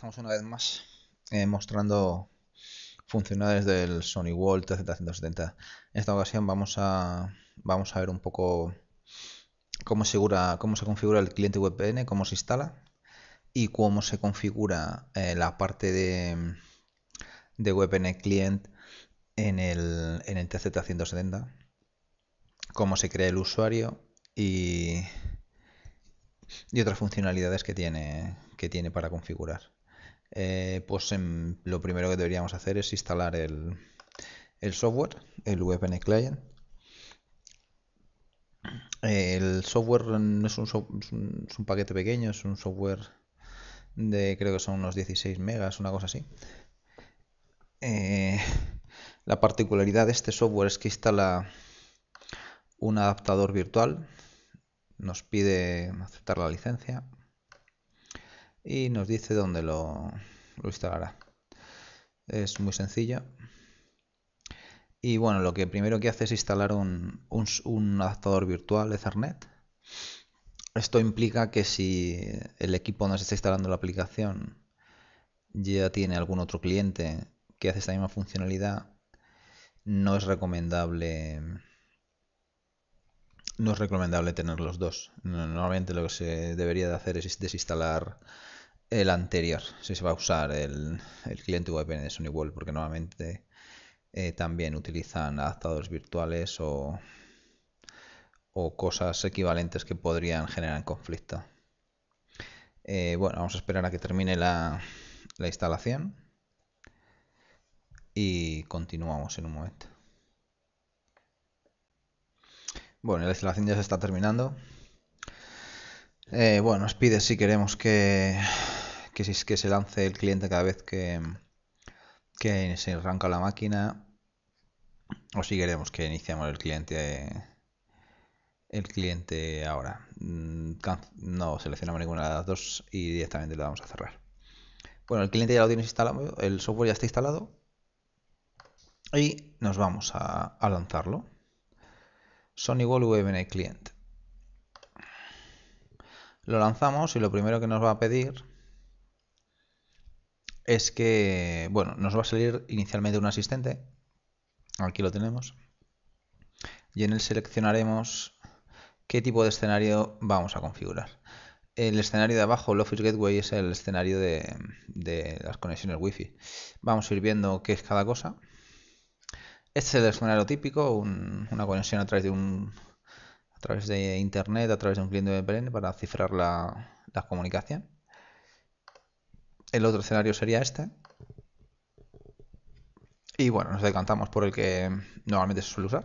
estamos una vez más eh, mostrando funcionales del Sony Wall TZ170. En esta ocasión vamos a, vamos a ver un poco cómo, se configura el cliente VPN, cómo se instala y cómo se configura eh, la parte de, de VPN client en el, en TZ170, cómo se crea el usuario y, y otras funcionalidades que tiene, que tiene para configurar. Eh, pues em, lo primero que deberíamos hacer es instalar el, software, el VPN Client. El software es un, paquete pequeño, es un software de creo que son unos 16 megas, una cosa así. Eh, la particularidad de este software es que instala un adaptador virtual, nos pide aceptar la licencia, y nos dice dónde lo, instalará. Es muy sencillo Y bueno, lo que primero que hace es instalar un, adaptador virtual Ethernet. Esto implica que si el equipo donde se está instalando la aplicación ya tiene algún otro cliente que hace esta misma funcionalidad, no es recomendable no es recomendable tener los dos. Normalmente lo que se debería de hacer es desinstalar el anterior, si se va a usar el, el cliente VPN de SonyWall, porque normalmente eh, también utilizan adaptadores virtuales o, o, cosas equivalentes que podrían generar conflicto. Eh, bueno, vamos a esperar a que termine la, instalación y continuamos en un momento. Bueno, la instalación ya se está terminando. Eh, bueno, nos pide si queremos que que, si es que se lance el cliente cada vez que, se arranca la máquina o si queremos que iniciamos el cliente el cliente ahora mm, no seleccionamos ninguna de las dos y directamente le vamos a cerrar bueno el cliente ya lo tienes instalado el software ya está instalado y nos vamos a, a lanzarlo Sony Wall Client lo lanzamos y lo primero que nos va a pedir es que, bueno, nos va a salir inicialmente un asistente. Aquí lo tenemos. Y en él seleccionaremos qué tipo de escenario vamos a configurar. El escenario de abajo, el Office Gateway, es el escenario de, las conexiones Wi-Fi. Vamos a ir viendo qué es cada cosa. Este es el escenario típico, una conexión a través de un a través de internet, a través de un cliente VPN para cifrar la comunicación. El otro escenario sería este. Y bueno, nos decantamos por el que normalmente se suele usar.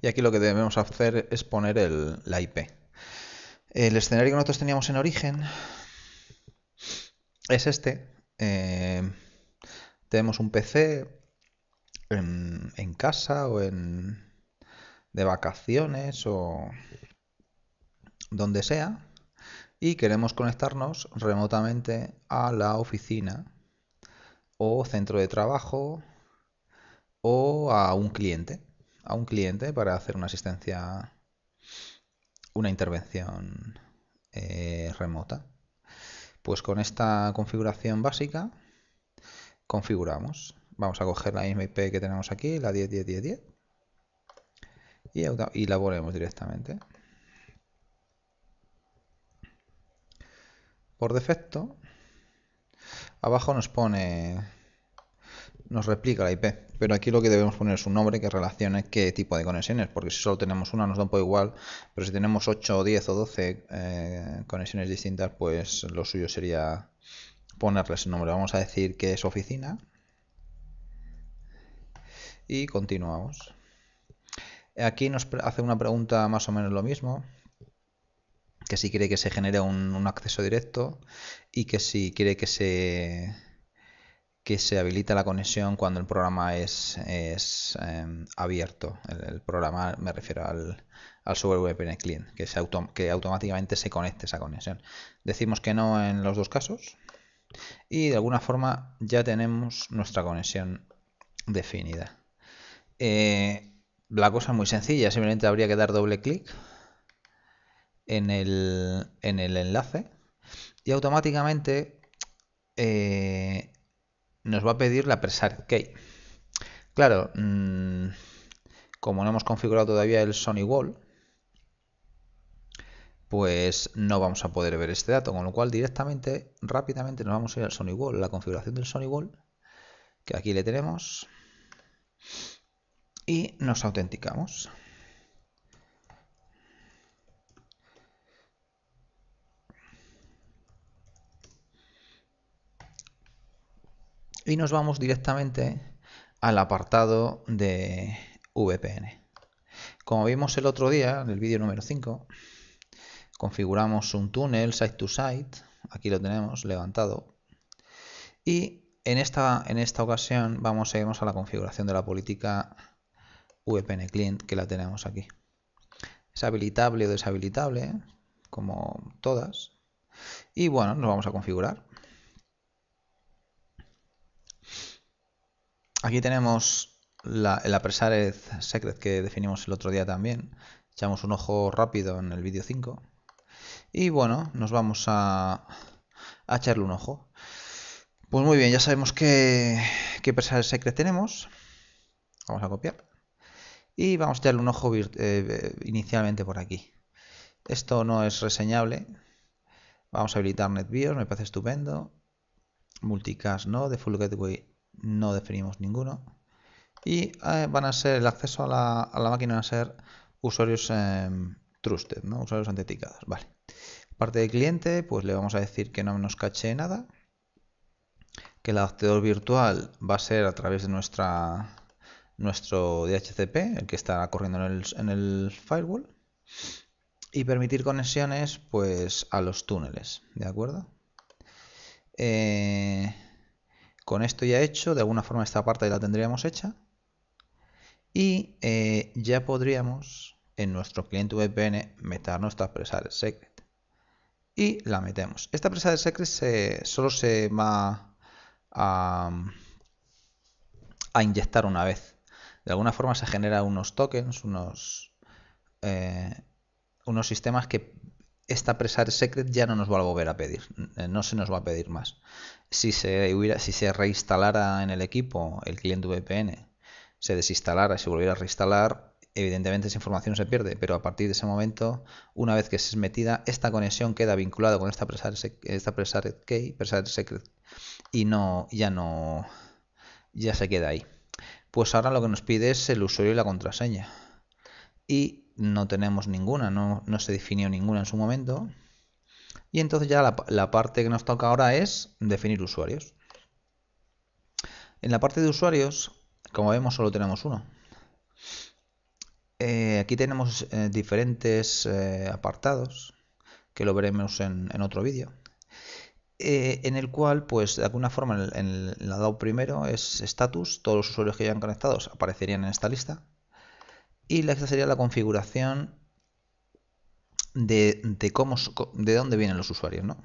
Y aquí lo que debemos hacer es poner el, la IP. El escenario que nosotros teníamos en origen es este. Eh, tenemos un PC en, en casa o en de vacaciones o donde sea y queremos conectarnos remotamente a la oficina o centro de trabajo o a un cliente, a un cliente para hacer una asistencia, una intervención eh, remota. Pues con esta configuración básica configuramos. Vamos a coger la misma IP que tenemos aquí, la 10.10.10.10 y, y la ponemos directamente. por defecto, abajo nos pone, nos replica la IP, pero aquí lo que debemos poner es un nombre que relacione qué tipo de conexiones, porque si solo tenemos una nos da un poco igual, pero si tenemos 8, 10 o 12 eh, conexiones distintas, pues lo suyo sería ponerles el nombre. Vamos a decir que es oficina y continuamos. Aquí nos hace una pregunta más o menos lo mismo que si quiere que se genere un, acceso directo y que si quiere que se que se habilita la conexión cuando el programa es, es em, abierto. El, programa me refiero al, al software VPN client, que, que automáticamente se conecte esa conexión. Decimos que no en los dos casos y de alguna forma ya tenemos nuestra conexión definida. Eh, la cosa es muy sencilla, simplemente habría que dar doble clic en el, en el enlace y automáticamente eh, nos va a pedir la presar key. Claro, mm, como no hemos configurado todavía el Sony Wall, pues no vamos a poder ver este dato, con lo cual directamente, rápidamente nos vamos a ir al Sony Wall, la configuración del Sony Wall, que aquí le tenemos, y nos autenticamos. y nos vamos directamente al apartado de VPN. Como vimos el otro día, en el vídeo número 5, configuramos un túnel site to site, aquí lo tenemos levantado, y en esta, en esta ocasión vamos a irnos a la configuración de la política VPN client que la tenemos aquí. Es habilitable o deshabilitable, como todas, y bueno, nos vamos a configurar. Aquí tenemos la, el apresared secret que definimos el otro día también. Echamos un ojo rápido en el vídeo 5. Y bueno, nos vamos a, echarle un ojo. Pues muy bien, ya sabemos qué, qué secret tenemos. Vamos a copiar. Y vamos a echarle un ojo eh, eh, inicialmente por aquí. Esto no es reseñable. Vamos a habilitar NetBIOS, me parece estupendo. Multicast no, full Gateway no definimos ninguno. Y eh, van a ser el acceso a la, máquina van a ser usuarios em, trusted, ¿no? usuarios autenticados. Vale. Parte del cliente, pues le vamos a decir que no nos cache nada. Que el adaptador virtual va a ser a través de nuestra nuestro DHCP, el que está corriendo en el, firewall. Y permitir conexiones pues a los túneles, ¿de acuerdo? Eh, con esto ya hecho, de alguna forma esta parte la tendríamos hecha. Y eh, ya podríamos en nuestro cliente VPN meter nuestra presa del secret. Y la metemos. Esta presa del secret solo se va a, inyectar una vez. De alguna forma se genera unos tokens, unos, eh, unos sistemas que esta presa secret ya no nos va a volver a pedir, eh, no se nos va a pedir más. Si se, si se reinstalara en el equipo el cliente VPN, se desinstalara y se volviera a reinstalar, evidentemente esa información se pierde, pero a partir de ese momento, una vez que se es metida, esta conexión queda vinculada con esta presa esta key, secret y no ya no ya se queda ahí. Pues ahora lo que nos pide es el usuario y la contraseña. Y no tenemos ninguna, no, se definió ninguna en su momento. Y entonces ya la, parte que nos toca ahora es definir usuarios. En la parte de usuarios, como vemos, solo tenemos uno. Eh, aquí tenemos eh, diferentes eh, apartados, que lo veremos en, otro vídeo. en el cual, pues de alguna forma, en el, primero es status, todos los usuarios que ya han conectado aparecerían en esta lista y esta sería la configuración de, cómo, de dónde vienen los usuarios. ¿no?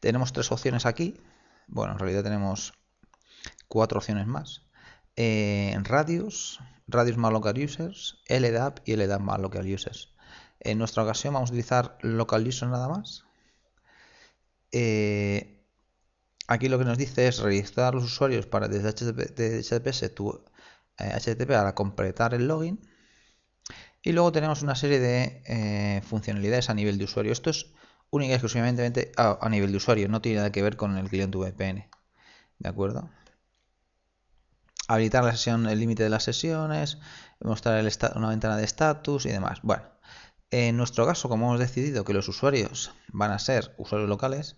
Tenemos tres opciones aquí. Bueno, en realidad tenemos cuatro opciones más. Eh, radius, radius más local users, LDAP y LDAP más local users. En nuestra ocasión vamos a utilizar local users nada más. Eh, aquí lo que nos dice es registrar los usuarios para desde HTTP eh, para completar el login y luego tenemos una serie de eh, funcionalidades a nivel de usuario. Esto es única y exclusivamente a, nivel de usuario, no tiene nada que ver con el cliente VPN. ¿De acuerdo? Habilitar la sesión, el límite de las sesiones, mostrar una ventana de estatus y demás. Bueno, en nuestro caso, como hemos decidido que los usuarios van a ser usuarios locales,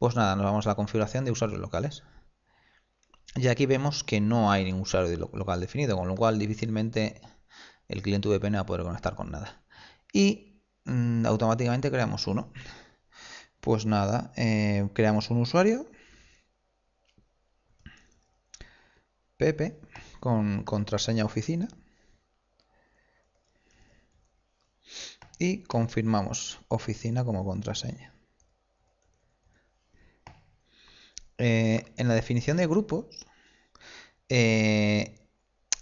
pues nada, nos vamos a la configuración de usuarios locales. Y aquí vemos que no hay ningún usuario local definido, con lo cual difícilmente el cliente VPN va a poder conectar con nada. Y mm, automáticamente creamos uno. Pues nada, eh, creamos un usuario. Pepe con contraseña oficina. Y confirmamos oficina como contraseña. Eh, en la definición de grupos eh,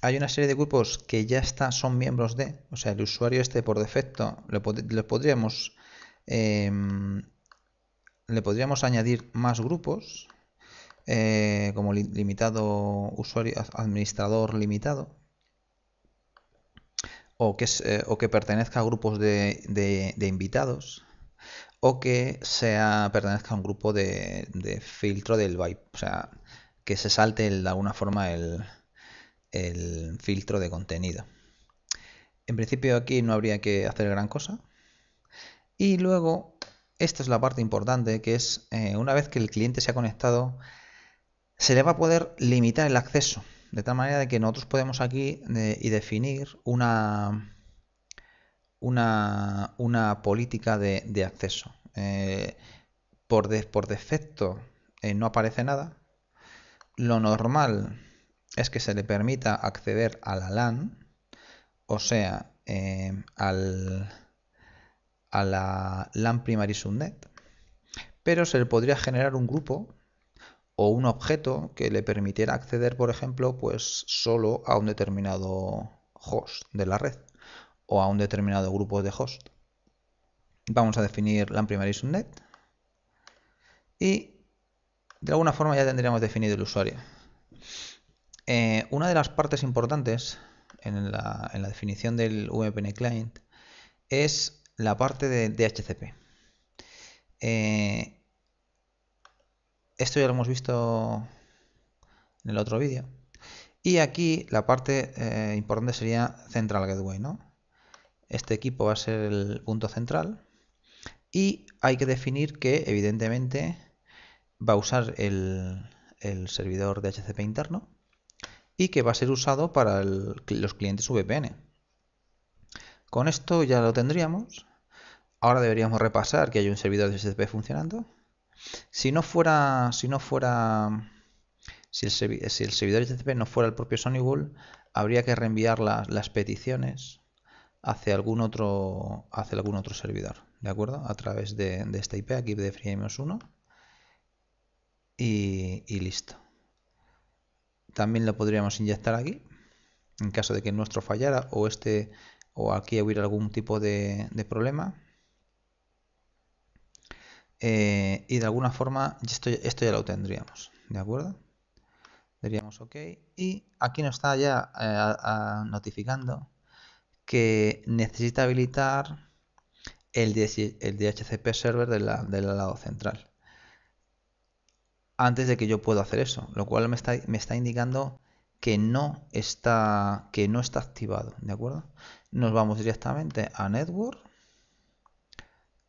hay una serie de grupos que ya está, son miembros de, o sea, el usuario este por defecto, le, podríamos, em, le podríamos añadir más grupos, eh, como limitado usuario, administrador limitado, o que, que pertenezca a grupos de, invitados, o que sea, pertenezca a un grupo de, filtro del byte, o sea, que se salte de alguna forma el, el filtro de contenido. En principio aquí no habría que hacer gran cosa. Y luego, esta es la parte importante, que es eh, una vez que el cliente se ha conectado, se le va a poder limitar el acceso. De tal manera de que nosotros podemos aquí y definir una, una, política de, acceso. Eh, por, por defecto eh, no aparece nada. Lo normal es que se le permita acceder a la LAN, o sea, eh, al, a la LAN primary subnet, pero se le podría generar un grupo o un objeto que le permitiera acceder, por ejemplo, pues solo a un determinado host de la red o a un determinado grupo de host. Vamos a definir LAN primary subnet y de alguna forma ya tendríamos definido el usuario. Eh, una de las partes importantes en la, definición del VPN client es la parte de DHCP. Eh, esto ya lo hemos visto en el otro vídeo. Y aquí la parte eh, importante sería Central Gateway, ¿no? Este equipo va a ser el punto central. Y hay que definir que, evidentemente, va a usar el, el servidor DHCP interno y que va a ser usado para los clientes VPN. Con esto ya lo tendríamos. Ahora deberíamos repasar que hay un servidor de SCP funcionando. Si no fuera, si no fuera, si el, servidor de SCP no fuera el propio Bull, habría que reenviar las peticiones hacia algún otro, algún otro servidor, ¿de acuerdo? A través de, esta IP, aquí de FreeMOS 1 y listo también lo podríamos inyectar aquí, en caso de que nuestro fallara o este o aquí hubiera algún tipo de, problema. Eh, y de alguna forma esto, esto ya lo tendríamos, ¿de acuerdo? diríamos OK y aquí nos está ya eh, notificando que necesita habilitar el, DHCP server del lado central antes de que yo pueda hacer eso, lo cual me está, indicando que no está que no está activado, ¿de acuerdo? Nos vamos directamente a network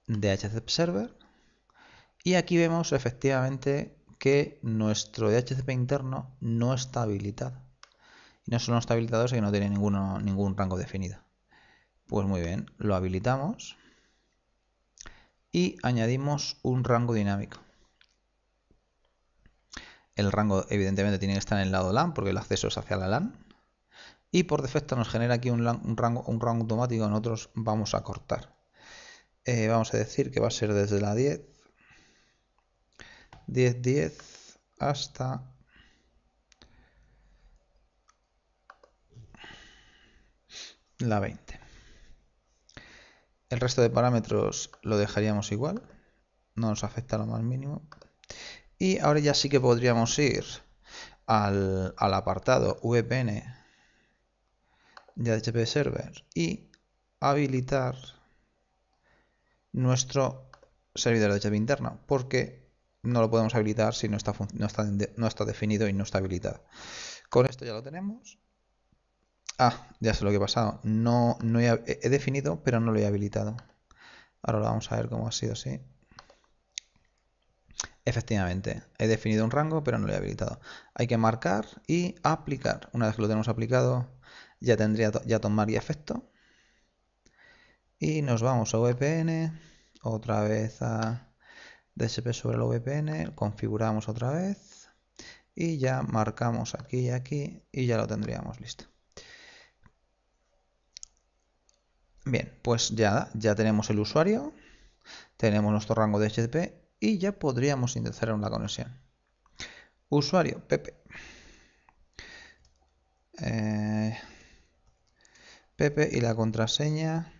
DHCP server y aquí vemos efectivamente que nuestro DHCP interno no está habilitado. Y no solo no está habilitado, sino que no tiene ninguno, ningún rango definido. Pues muy bien, lo habilitamos y añadimos un rango dinámico. El rango evidentemente tiene que estar en el lado LAN porque el acceso es hacia la LAN. Y por defecto nos genera aquí un, rango, un rango automático. Nosotros vamos a cortar. Eh, vamos a decir que va a ser desde la 10. 10, 10 hasta... La 20. El resto de parámetros lo dejaríamos igual. No nos afecta lo más mínimo. Y ahora ya sí que podríamos ir al, apartado VPN de HP Server y habilitar nuestro servidor de hp interno, porque no lo podemos habilitar si no está, no está, definido y no está habilitado. Con esto ya lo tenemos. Ah, ya sé lo que ha pasado. No, he, definido, pero no lo he habilitado. Ahora lo vamos a ver cómo ha sido así. Efectivamente, he definido un rango pero no lo he habilitado. Hay que marcar y aplicar. Una vez que lo tenemos aplicado ya tendría ya tomaría efecto. Y nos vamos a VPN, otra vez a DSP sobre el VPN, configuramos otra vez y ya marcamos aquí y aquí y ya lo tendríamos listo. Bien, pues ya, ya tenemos el usuario, tenemos nuestro rango de HTTP y ya podríamos iniciar una conexión. Usuario, Pepe. Eh, Pepe y la contraseña.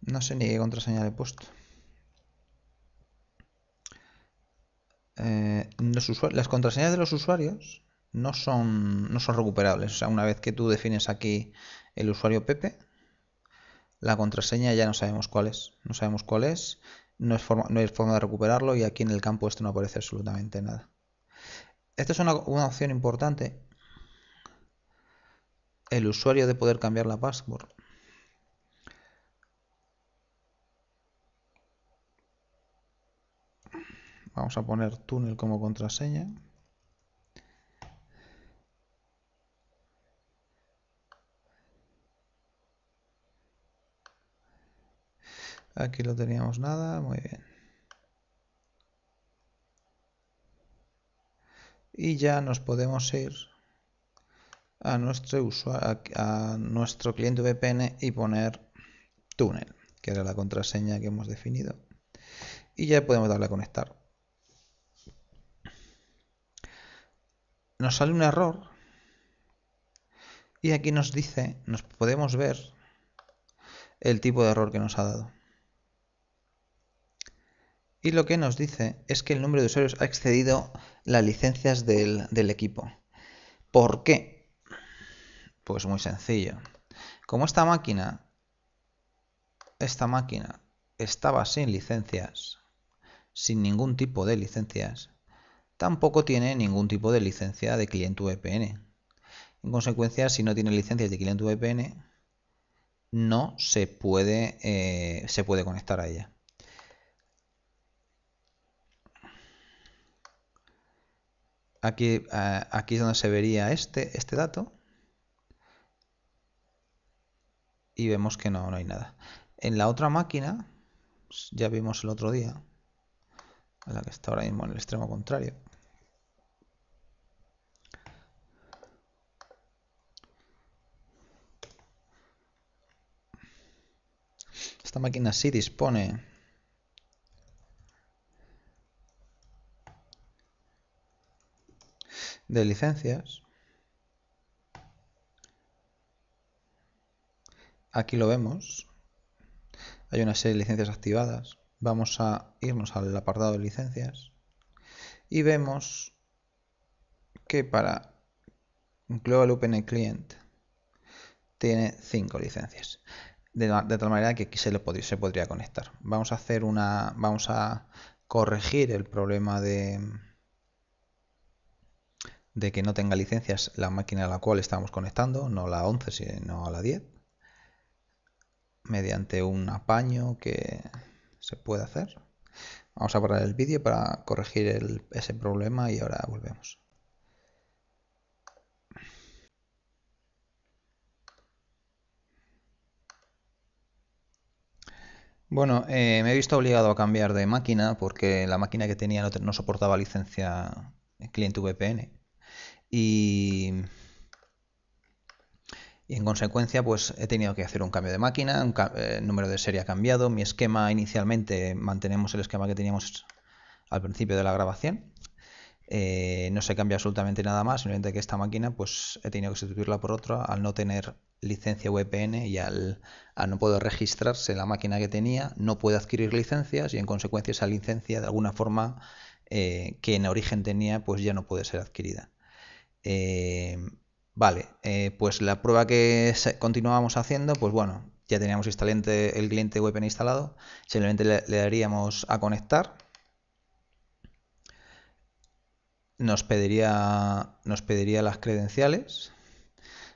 No sé ni qué contraseña le he puesto. Eh, las contraseñas de los usuarios no son, no son recuperables. O una vez que tú defines aquí el usuario Pepe, la contraseña ya no sabemos cuál es. No sabemos cuál es no, es forma, hay forma de recuperarlo y aquí en el campo esto no aparece absolutamente nada. Esta es una, una opción importante, el usuario de poder cambiar la password. Vamos a poner túnel como contraseña. Aquí no teníamos nada, muy bien. Y ya nos podemos ir a nuestro, a nuestro cliente VPN y poner túnel, que era la contraseña que hemos definido. Y ya podemos darle a conectar. Nos sale un error y aquí nos dice, nos podemos ver el tipo de error que nos ha dado y lo que nos dice es que el número de usuarios ha excedido las licencias del, equipo. ¿Por qué? Pues muy sencillo. Como esta máquina, esta máquina estaba sin licencias, sin ningún tipo de licencias, tampoco tiene ningún tipo de licencia de cliente VPN. En consecuencia, si no tiene licencias de cliente VPN, no se puede, eh, se puede conectar a ella. Aquí, aquí es donde se vería este, este dato. Y vemos que no, no hay nada. En la otra máquina, pues, ya vimos el otro día, la que está ahora mismo en el extremo contrario. Esta máquina sí dispone de licencias. Aquí lo vemos. Hay una serie de licencias activadas. Vamos a irnos al apartado de licencias. Y vemos que para Global Open Client tiene cinco licencias. De, tal manera que aquí se, lo se podría conectar. Vamos a hacer una. Vamos a corregir el problema de de que no tenga licencias la máquina a la cual estamos conectando, no la 11, sino a la 10, mediante un apaño que se puede hacer. Vamos a parar el vídeo para corregir ese problema y ahora volvemos. Bueno, eh, me he visto obligado a cambiar de máquina porque la máquina que tenía no, no soportaba licencia cliente VPN y, en consecuencia pues he tenido que hacer un cambio de máquina, un eh, el número de serie ha cambiado, mi esquema inicialmente mantenemos el esquema que teníamos al principio de la grabación, eh, no se cambia absolutamente nada más, simplemente que esta máquina pues he tenido que sustituirla por otra al no tener licencia VPN y al, no poder registrarse la máquina que tenía, no puede adquirir licencias y en consecuencia esa licencia de alguna forma eh, que en origen tenía pues ya no puede ser adquirida. Eh, vale, eh, pues la prueba que continuamos haciendo, pues bueno, ya teníamos el cliente web instalado, simplemente le, daríamos a conectar. Nos pediría, nos pediría las credenciales.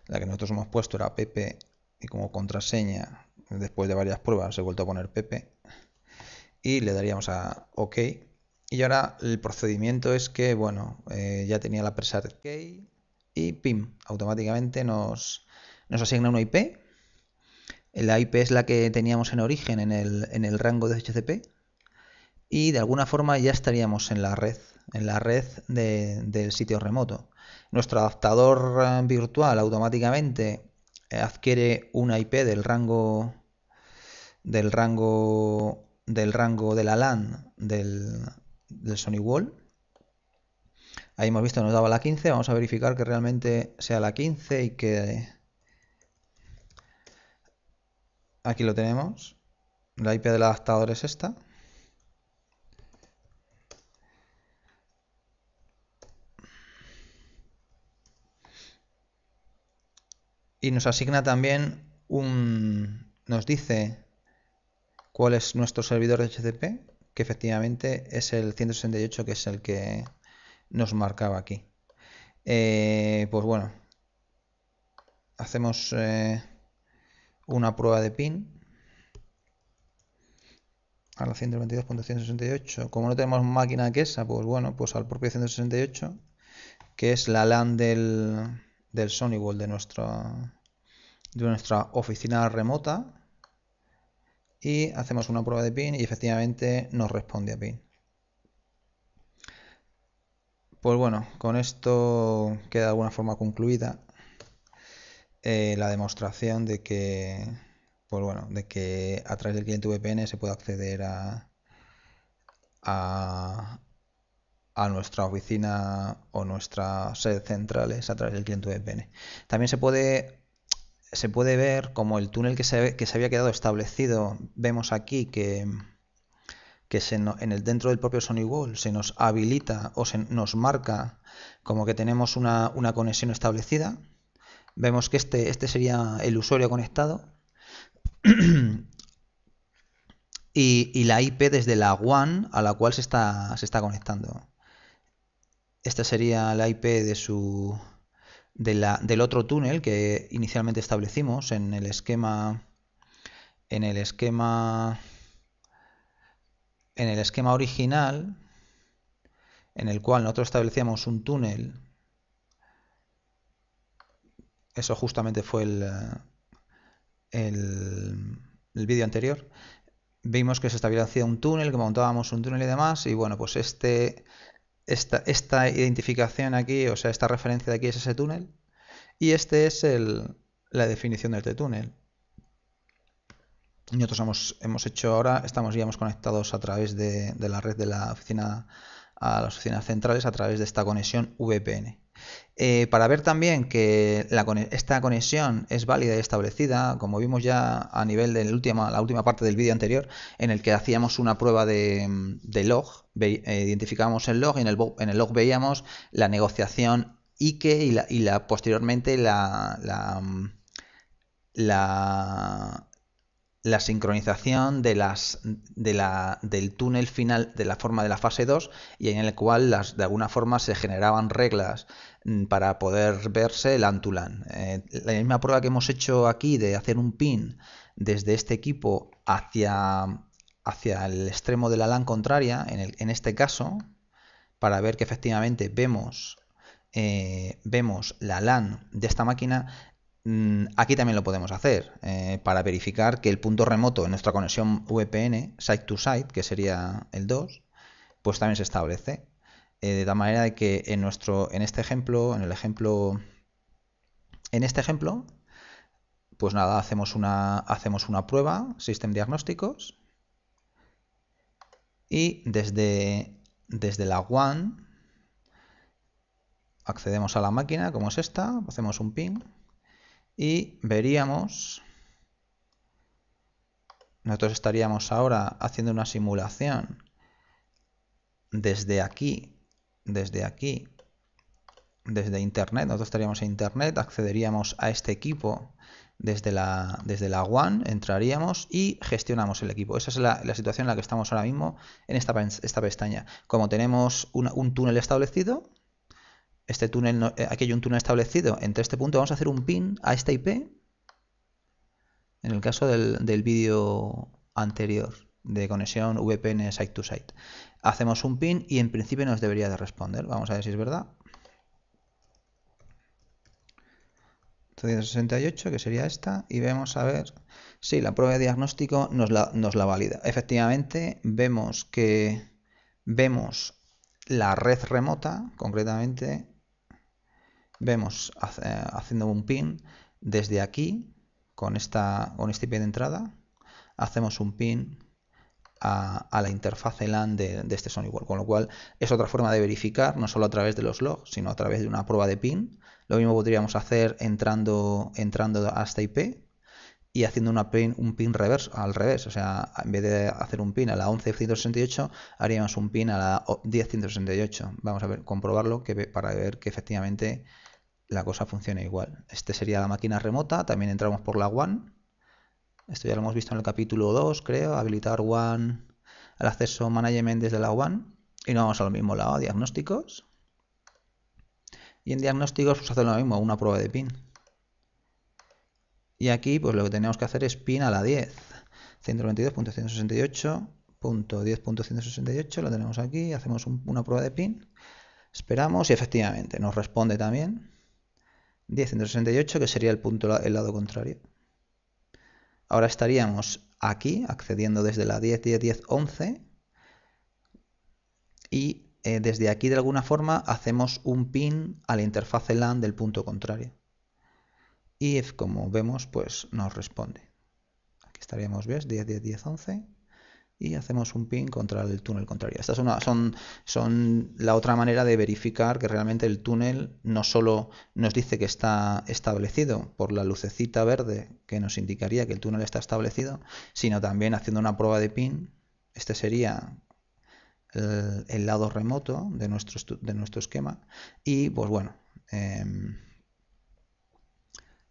La que nosotros hemos puesto era Pepe y como contraseña, después de varias pruebas, he vuelto a poner Pepe. Y le daríamos a OK. Y ahora el procedimiento es que, bueno, eh, ya tenía la presa key y pim, automáticamente nos, asigna una IP. La IP es la que teníamos en origen en el, rango de HCP y de alguna forma ya estaríamos en la red, en la red del sitio remoto. Nuestro adaptador eh, virtual automáticamente eh, adquiere una IP del rango del rango del rango de la LAN del, del Sony Wall. Ahí hemos visto, nos daba la 15. Vamos a verificar que realmente sea la 15 y que... Aquí lo tenemos. La IP del adaptador es esta. Y nos asigna también un... Nos dice cuál es nuestro servidor de http que efectivamente es el 168 que es el que nos marcaba aquí. Eh, pues bueno, hacemos eh, una prueba de pin a la 122.168. Como no tenemos máquina que esa, pues bueno, pues al propio 168, que es la LAN del, Sony Wall de, de nuestra oficina remota y hacemos una prueba de pin y efectivamente nos responde a pin. Pues bueno, con esto queda de alguna forma concluida eh, la demostración de que, pues bueno, de que a través del cliente VPN se puede acceder a, a, nuestra oficina o nuestras sedes centrales a través del cliente VPN. También se puede se puede ver como el túnel que se, que se había quedado establecido, vemos aquí que, que en el, dentro del propio Sony Wall se nos habilita o se nos marca como que tenemos una, conexión establecida. Vemos que este, este sería el usuario conectado. y, la IP desde la WAN a la cual se está, se está conectando. Esta sería la IP de su, del otro túnel que inicialmente establecimos en el esquema en el esquema en el esquema original en el cual nosotros establecíamos un túnel eso justamente fue el, el, el vídeo anterior vimos que se establecía un túnel que montábamos un túnel y demás y bueno pues este esta, esta identificación aquí, o sea, esta referencia de aquí es ese túnel, y este es el, la definición de este túnel. Nosotros hemos, hecho ahora, estamos ya conectados a través de, de la red de la oficina a las oficinas centrales a través de esta conexión VPN. Eh, para ver también que esta conexión es válida y establecida, como vimos ya a nivel de la última, la última parte del vídeo anterior, en el que hacíamos una prueba de, log, eh, identificamos el log y en el, en el log veíamos la negociación IKE y, la, y la posteriormente la, la, mm, la la sincronización de las, de la, del túnel final de la forma de la fase 2 y en el cual de alguna forma se generaban reglas mm, para poder verse el Antulan. Eh, la misma prueba que hemos hecho aquí de hacer un pin desde este equipo hacia, hacia el extremo de la LAN contraria, en, este caso, para ver que efectivamente vemos eh, vemos la LAN de esta máquina, Mm, aquí también lo podemos hacer eh, para verificar que el punto remoto en nuestra conexión VPN, site to site, que sería el 2, pues también se establece. Eh, de tal manera de que en nuestro, en este ejemplo, en el ejemplo, en este ejemplo, pues nada, hacemos una, hacemos una prueba, System Diagnósticos, y desde, desde la WAN accedemos a la máquina, como es esta, hacemos un ping y veríamos, nosotros estaríamos ahora haciendo una simulación desde aquí, desde aquí, desde Internet, nosotros estaríamos en Internet, accederíamos a este equipo desde la, desde la One, entraríamos y gestionamos el equipo. Esa es la, situación en la que estamos ahora mismo en esta, pestaña. Como tenemos un túnel establecido, este túnel, eh, aquí hay un túnel establecido, entre este punto vamos a hacer un pin a esta IP, en el caso del, vídeo anterior de conexión VPN site to site. Hacemos un pin y en principio nos debería de responder. Vamos a ver si es verdad. 168, que sería esta, y vemos a ver si la prueba de diagnóstico nos la, nos la valida. Efectivamente, vemos que vemos la red remota, concretamente vemos haciendo un pin desde aquí con, esta, este IP de entrada hacemos un pin a, la interfaz LAN de, este SonyWorld, con lo cual es otra forma de verificar, no solo a través de los logs, sino a través de una prueba de pin. Lo mismo podríamos hacer entrando, entrando a esta IP y haciendo una pin, un pin reverso, al revés, o sea, en vez de hacer un pin a la 11.168, haríamos un pin a la 10.168. Vamos a ver, comprobarlo que, para ver que efectivamente la cosa funciona igual. Este sería la máquina remota, también entramos por la WAN. Esto ya lo hemos visto en el capítulo 2, creo, habilitar WAN al acceso management desde la WAN. Y nos vamos al mismo lado, diagnósticos. Y en diagnósticos pues hacer lo mismo, una prueba de pin. Y aquí pues lo que tenemos que hacer es pin a la 10. 122.168.10.168, lo tenemos aquí, hacemos una prueba de pin esperamos y efectivamente nos responde también. 1068 que sería el punto el lado contrario. Ahora estaríamos aquí, accediendo desde la 10, 10, 10, 11. Y eh, desde aquí, de alguna forma, hacemos un pin a la interfaz LAN del punto contrario. Y como vemos, pues nos responde. Aquí estaríamos, ¿ves? 10, 10, 10, 11 y hacemos un pin contra el túnel contrario. Estas son, son, son, la otra manera de verificar que realmente el túnel no solo nos dice que está establecido por la lucecita verde que nos indicaría que el túnel está establecido, sino también haciendo una prueba de pin. Este sería el, lado remoto de nuestro, de nuestro esquema. Y pues bueno, em,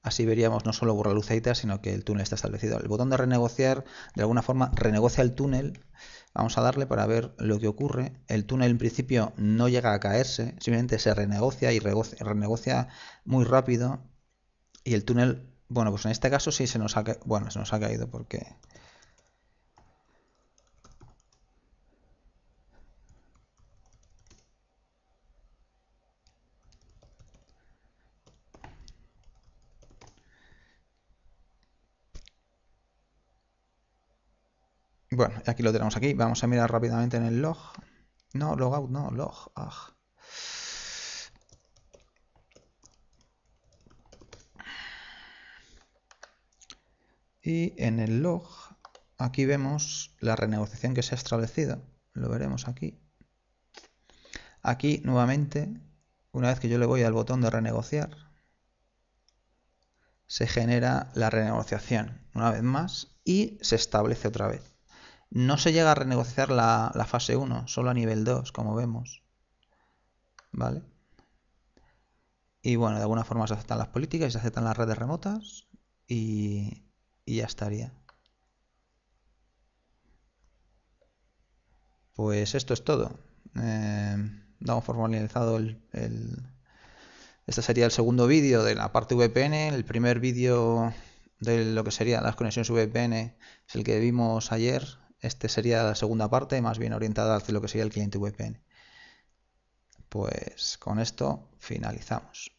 Así veríamos no solo borra la sino que el túnel está establecido. El botón de renegociar, de alguna forma, renegocia el túnel. Vamos a darle para ver lo que ocurre. El túnel en principio no llega a caerse, simplemente se renegocia y renegocia muy rápido. Y el túnel, bueno, pues en este caso sí se nos ha, bueno, se nos ha caído porque Bueno, aquí lo tenemos aquí. Vamos a mirar rápidamente en el log. No, logout, no, log. Y en el log, aquí vemos la renegociación que se ha establecido. Lo veremos aquí. Aquí, nuevamente, una vez que yo le voy al botón de renegociar, se genera la renegociación una vez más y se establece otra vez. No se llega a renegociar la, fase 1, solo a nivel 2, como vemos. ¿Vale? Y bueno, de alguna forma se aceptan las políticas y se aceptan las redes remotas y, ya estaría. Pues esto es todo. Eh, damos formalizado el, Este sería el segundo vídeo de la parte VPN. El primer vídeo de lo que serían las conexiones VPN es el que vimos ayer, este sería la segunda parte, más bien orientada hacia lo que sería el cliente VPN. Pues con esto finalizamos.